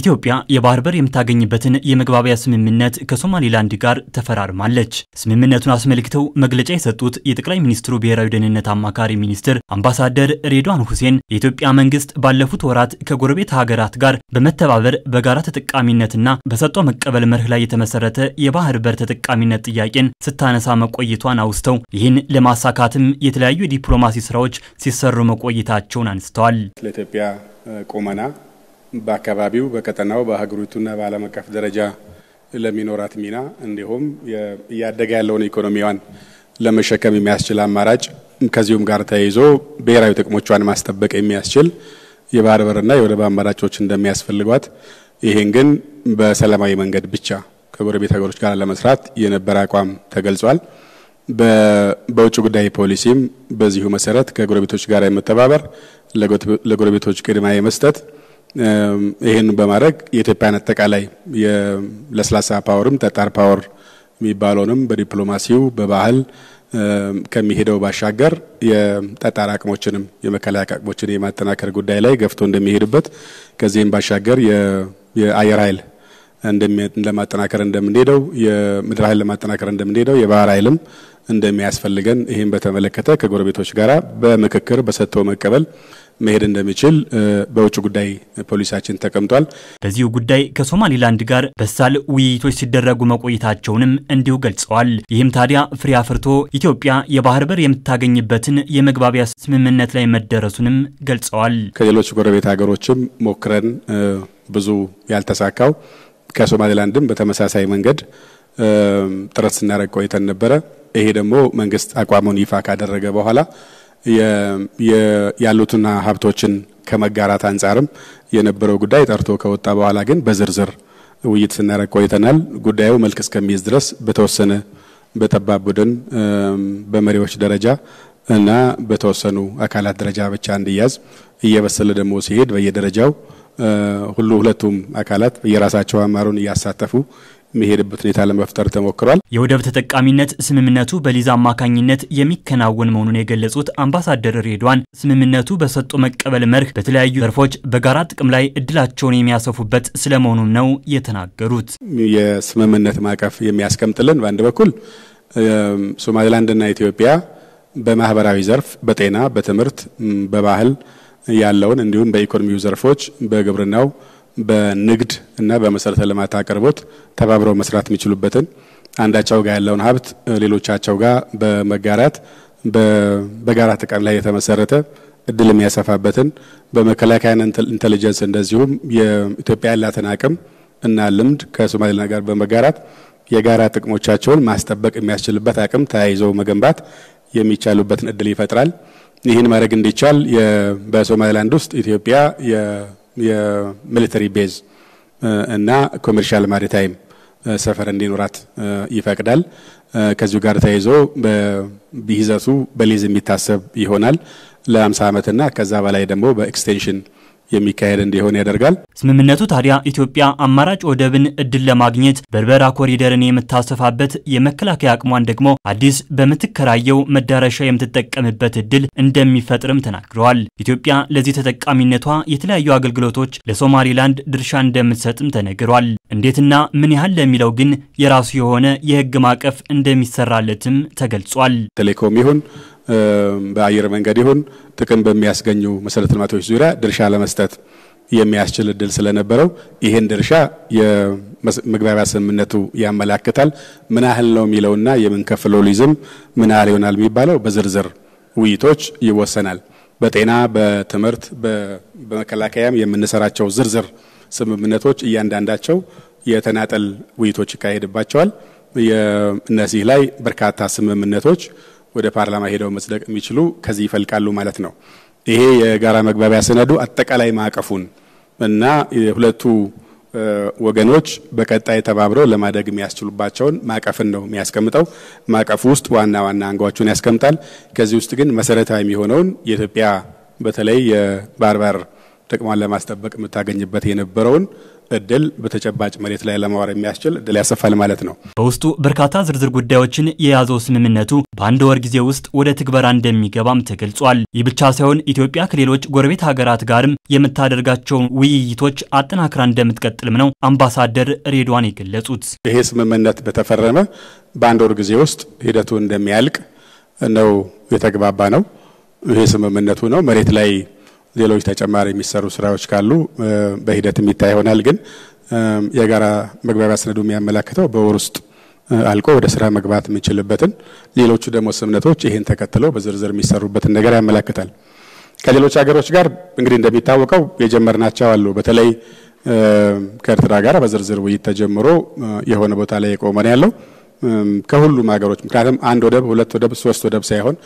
ኢትዮጵያ የባህር በር የምታገኝበትን የመግባቢያ ስምምነት ከሶማሌላንድ ጋር ተፈራርማለች። ስምምነቱን አስመልክተው መግለጫ የሰጡት የጠቅላይ ሚኒስትሩ ብሔራዊ ደህንነት አማካሪ ሚኒስትር አምባሳደር ሬድዋን ሁሴን የኢትዮጵያ መንግስት ባለፉት ወራት ከጎረቤት ሀገራት ጋር በመተባበር በጋራ ተጠቃሚነትና በሰጥቶ መቀበል መርህ ላይ የተመሰረተ የባህር በር ተጠቃሚነት ጥያቄን ስታነሳ መቆየቷን አውስተው ይህን ለማሳካትም የተለያዩ የዲፕሎማሲ ስራዎች ሲሰሩ መቆየታቸውን አንስተዋል። ለኢትዮጵያ ቁመና በአካባቢው በቀጠናው በሀገሪቱና በዓለም አቀፍ ደረጃ ለሚኖራት ሚና እንዲሁም እያደገ ያለውን ኢኮኖሚዋን ለመሸከም የሚያስችል አማራጭ ከዚሁም ጋር ተያይዞ ብሔራዊ ጥቅሞቿን ማስጠበቅ የሚያስችል የባህር በርና የወደብ አማራጮች እንደሚያስፈልጓት ይህን ግን በሰላማዊ መንገድ ብቻ ከጎረቤት ሀገሮች ጋር ለመስራት የነበረ አቋም ተገልጿል። በውጭ ጉዳይ ፖሊሲም በዚሁ መሰረት ከጎረቤቶች ጋር የመተባበር ለጎረቤቶች ቅድማ የመስጠት ይህን በማድረግ የኢትዮጵያን አጠቃላይ የለስላሳ ፓወርም ጠጣር ፓወር የሚባለውንም በዲፕሎማሲው በባህል ከሚሄደው ባሻገር የጠጣር አቅሞችንም የመከላከያ አቅሞችን የማጠናከር ጉዳይ ላይ ገፍቶ እንደሚሄድበት ከዚህም ባሻገር የአየር ኃይል ለማጠናከር እንደምንሄደው የምድር ኃይል ለማጠናከር እንደምንሄደው የባህር ኃይልም እንደሚያስፈልገን ይህም በተመለከተ ከጎረቤቶች ጋራ በምክክር በሰጥቶ መቀበል መሄድ እንደሚችል በውጭ ጉዳይ ፖሊሳችን ተቀምጧል። በዚሁ ጉዳይ ከሶማሊላንድ ጋር በሳል ውይይቶች ሲደረጉ መቆየታቸውንም እንዲሁ ገልጸዋል። ይህም ታዲያ ፍሬ አፍርቶ ኢትዮጵያ የባህር በር የምታገኝበትን የመግባቢያ ስምምነት ላይ መደረሱንም ገልጸዋል። ከሌሎች ጎረቤት ሀገሮችም ሞክረን ብዙ ያልተሳካው ከሶማሊላንድም በተመሳሳይ መንገድ ጥረት ስናደርግ ቆይተን ነበረ። ይሄ ደግሞ መንግስት አቋሙን ይፋ ካደረገ በኋላ ያሉትና ሀብቶችን ከመጋራት አንጻርም የነበረው ጉዳይ ጠርቶ ከወጣ በኋላ ግን በዝርዝር ውይይት ስናደርግ ቆይተናል። ጉዳዩ መልክ እስከሚይዝ ድረስ በተወሰነ በጠባብ ቡድን በመሪዎች ደረጃ እና በተወሰኑ አካላት ደረጃ ብቻ እንዲያዝ እየበሰለ ደግሞ ሲሄድ በየደረጃው ሁሉ ሁለቱም አካላት የራሳቸው አማሩን እያሳተፉ የሚሄድበት ሁኔታ ለመፍጠር ተሞክሯል። የወደብ ተጠቃሚነት ስምምነቱ በሊዝ አማካኝነት የሚከናወን መሆኑን የገለጹት አምባሳደር ሬድዋን ስምምነቱ በሰጡ መቀበል መርህ በተለያዩ ዘርፎች በጋራ ጥቅም ላይ እድላቸውን የሚያሰፉበት ስለመሆኑም ነው የተናገሩት። የስምምነት ማዕቀፍ የሚያስቀምጥልን በአንድ በኩል ሶማሊላንድና ኢትዮጵያ በማህበራዊ ዘርፍ በጤና፣ በትምህርት፣ በባህል ያለውን እንዲሁም በኢኮኖሚው ዘርፎች በግብርናው በንግድ እና በመሰረተ ልማት አቅርቦት ተባብረው መስራት የሚችሉበትን አንዳቸው ጋር ያለውን ሀብት ሌሎቻቸው ጋር በመጋራት በጋራ ጥቅም ላይ የተመሰረተ እድል የሚያሰፋበትን በመከላከያ ኢንተሊጀንስ እንደዚሁም የኢትዮጵያ ያላትን አቅም እና ልምድ ከሶማሌላንድ ጋር በመጋራት የጋራ ጥቅሞቻቸውን ማስጠበቅ የሚያስችልበት አቅም ተያይዘው መገንባት የሚቻሉበትን እድል ይፈጥራል። ይህን ማድረግ እንዲቻል በሶማሌላንድ ውስጥ ኢትዮጵያ የሚሊተሪ ቤዝ እና ኮሜርሻል ማሪታይም ሰፈር እንዲኖራት ይፈቅዳል። ከዚሁ ጋር ተያይዞ ይዘቱ በሊዝ የሚታሰብ ይሆናል። ለ50 ዓመትና ከዛ በላይ ደግሞ በኤክስቴንሽን የሚካሄድ እንዲሆን ያደርጋል። ስምምነቱ ታዲያ ኢትዮጵያ አማራጭ ወደብን እድል ለማግኘት በርበራ ኮሪደርን የምታሰፋበት፣ የመከላከያ አቅሟን ደግሞ አዲስ በምትከራየው መዳረሻ የምትጠቀምበት እድል እንደሚፈጥርም ተናግረዋል። ኢትዮጵያ ለዚህ ተጠቃሚነቷ የተለያዩ አገልግሎቶች ለሶማሌላንድ ድርሻ እንደምትሰጥም ተነግሯል። እንዴትና ምን ያህል ለሚለው ግን የራሱ የሆነ የህግ ማዕቀፍ እንደሚሰራለትም ተገልጿል። ቴሌኮም ይሁን በአየር መንገድ ይሁን ጥቅም በሚያስገኙ መሰረተ ልማቶች ዙሪያ ድርሻ ለመስጠት የሚያስችል እድል ስለነበረው ይህን ድርሻ የመግባቢያ ስምምነቱ ያመላክታል። ምን ያህል ነው የሚለውና የምንከፍለው ሊዝም ምን ያህል ይሆናል የሚባለው በዝርዝር ውይይቶች ይወሰናል። በጤና፣ በትምህርት፣ በመከላከያም የምንሰራቸው ዝርዝር ስምምነቶች እያንዳንዳቸው የተናጠል ውይይቶች ይካሄድባቸዋል። እነዚህ ላይ በርካታ ስምምነቶች ወደ ፓርላማ ሄደው መጽደቅ የሚችሉ ከዚህ ይፈልቃሉ ማለት ነው። ይሄ የጋራ መግባቢያ ሰነዱ አጠቃላይ ማዕቀፉን እና የሁለቱ ወገኖች በቀጣይ ተባብረው ለማደግ የሚያስችሉባቸውን ማዕቀፍን ነው የሚያስቀምጠው። ማዕቀፉ ውስጥ ዋና ዋና አንጓቹን ያስቀምጣል። ከዚህ ውስጥ ግን መሰረታዊ የሚሆነውን የኢትዮጵያ በተለይ የባህር በር ጥቅሟን ለማስጠበቅ የምታገኝበት የነበረውን እድል በተጨባጭ መሬት ላይ ለማዋር የሚያስችል እድል ያሰፋል ማለት ነው። በውስጡ በርካታ ዝርዝር ጉዳዮችን የያዘው ስምምነቱ በአንድ ወር ጊዜ ውስጥ ወደ ትግበራ እንደሚገባም ተገልጿል። ይህ ብቻ ሳይሆን ኢትዮጵያ ከሌሎች ጎረቤት ሀገራት ጋርም የምታደርጋቸውን ውይይቶች አጠናክራ እንደምትቀጥልም ነው አምባሳደር ሬድዋን የገለጹት። ይሄ ስምምነት በተፈረመ በአንድ ወር ጊዜ ውስጥ ሂደቱ እንደሚያልቅ ነው የተግባባ ነው። ይሄ ስምምነቱ ነው መሬት ላይ ሌሎች ተጨማሪ የሚሰሩ ስራዎች ካሉ በሂደት የሚታይ ይሆናል። ግን የጋራ መግባቢያ ሰነዱ የሚያመላክተው በወር ውስጥ አልቆ ወደ ስራ መግባት የምንችልበትን፣ ሌሎቹ ደግሞ ስምነቶች ይህን ተከትለው በዝርዝር የሚሰሩበትን ነገር ያመላክታል። ከሌሎች ሀገሮች ጋር እንግዲህ እንደሚታወቀው የጀመርናቸው አሉ። በተለይ ከኤርትራ ጋር በዝርዝር ውይይት ተጀምሮ የሆነ ቦታ ላይ የቆመን ያለው። ከሁሉም ሀገሮች ምክንያቱም አንድ ወደብ፣ ሁለት ወደብ፣ ሶስት ወደብ ሳይሆን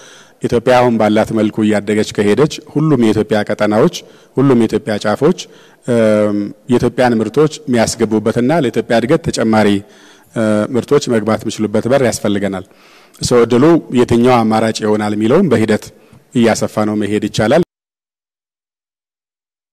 ኢትዮጵያ አሁን ባላት መልኩ እያደገች ከሄደች ሁሉም የኢትዮጵያ ቀጠናዎች፣ ሁሉም የኢትዮጵያ ጫፎች የኢትዮጵያን ምርቶች የሚያስገቡበትና ለኢትዮጵያ እድገት ተጨማሪ ምርቶች መግባት የሚችሉበት በር ያስፈልገናል። ሰው እድሉ የትኛው አማራጭ ይሆናል የሚለውም በሂደት እያሰፋ ነው መሄድ ይቻላል።